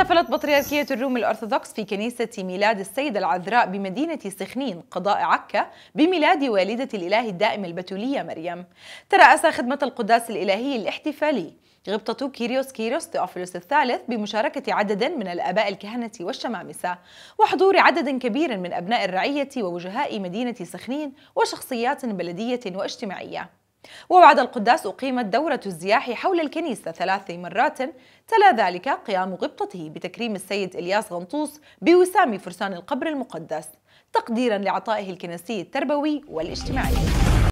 احتفلت بطريركية الروم الأرثوذكس في كنيسة ميلاد السيدة العذراء بمدينة سخنين قضاء عكا بميلاد والدة الإله الدائم البتولية مريم ترأس خدمة القداس الإلهي الاحتفالي غبطة كيريوس كيريوس تيوفيلوس الثالث بمشاركة عدد من الآباء الكهنة والشمامسة وحضور عدد كبير من أبناء الرعية ووجهاء مدينة سخنين وشخصيات بلدية واجتماعية وبعد القداس أقيمت دورة الزياح حول الكنيسة ثلاث مرات تلا ذلك قيام غبطته بتكريم السيد إلياس غنطوس بوسام فرسان القبر المقدس تقديرا لعطائه الكنسي التربوي والاجتماعي